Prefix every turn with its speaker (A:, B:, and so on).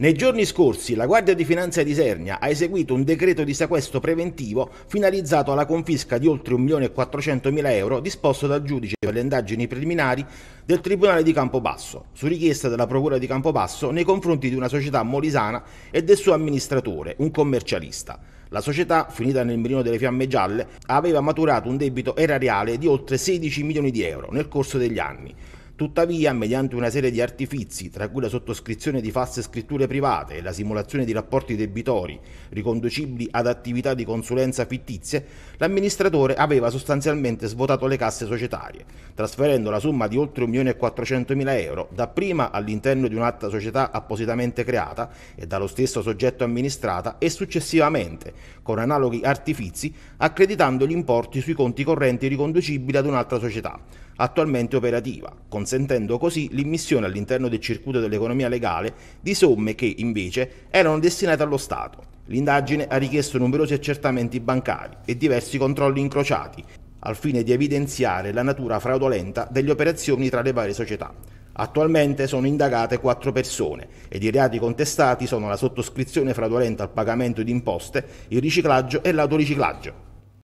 A: Nei giorni scorsi la Guardia di Finanza di Sernia ha eseguito un decreto di sequestro preventivo finalizzato alla confisca di oltre 1.400.000 euro disposto dal giudice per le indagini preliminari del Tribunale di Campobasso, su richiesta della Procura di Campobasso nei confronti di una società molisana e del suo amministratore, un commercialista. La società, finita nel mirino delle fiamme gialle, aveva maturato un debito erariale di oltre 16 milioni di euro nel corso degli anni. Tuttavia, mediante una serie di artifizi, tra cui la sottoscrizione di false scritture private e la simulazione di rapporti debitori riconducibili ad attività di consulenza fittizie, l'amministratore aveva sostanzialmente svuotato le casse societarie, trasferendo la somma di oltre 1.400.000 euro dapprima all'interno di un'altra società appositamente creata e dallo stesso soggetto amministrata e successivamente, con analoghi artifizi, accreditando gli importi sui conti correnti riconducibili ad un'altra società, attualmente operativa, con consentendo così l'immissione all'interno del circuito dell'economia legale di somme che, invece, erano destinate allo Stato. L'indagine ha richiesto numerosi accertamenti bancari e diversi controlli incrociati, al fine di evidenziare la natura fraudolenta delle operazioni tra le varie società. Attualmente sono indagate quattro persone ed i reati contestati sono la sottoscrizione fraudolenta al pagamento di imposte, il riciclaggio e l'autoriciclaggio.